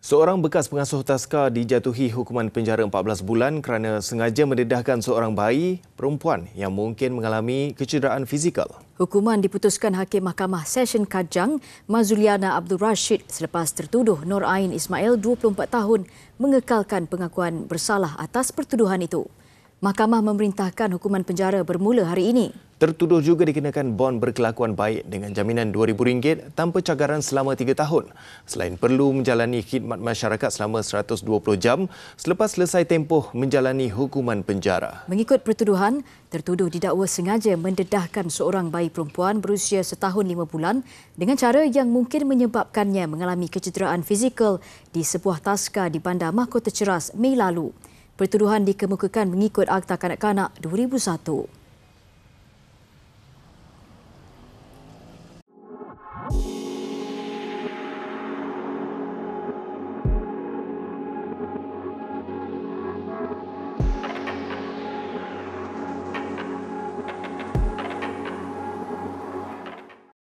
Seorang bekas pengasuh taska dijatuhi hukuman penjara 14 bulan kerana sengaja mendedahkan seorang bayi perempuan yang mungkin mengalami kecederaan fizikal. Hukuman diputuskan Hakim Mahkamah Session Kajang, Mazuliana Abdul Rashid selepas tertuduh Nur Ain Ismail 24 tahun mengekalkan pengakuan bersalah atas pertuduhan itu. Mahkamah memerintahkan hukuman penjara bermula hari ini. Tertuduh juga dikenakan bon berkelakuan baik dengan jaminan RM2,000 tanpa cagaran selama 3 tahun. Selain perlu menjalani khidmat masyarakat selama 120 jam selepas selesai tempoh menjalani hukuman penjara. Mengikut pertuduhan, tertuduh didakwa sengaja mendedahkan seorang bayi perempuan berusia setahun lima bulan dengan cara yang mungkin menyebabkannya mengalami kecederaan fizikal di sebuah taska di Bandar Mahkota Ceras Mei lalu. Pertuduhan dikemukakan mengikut Akta Kanak-Kanak 2001.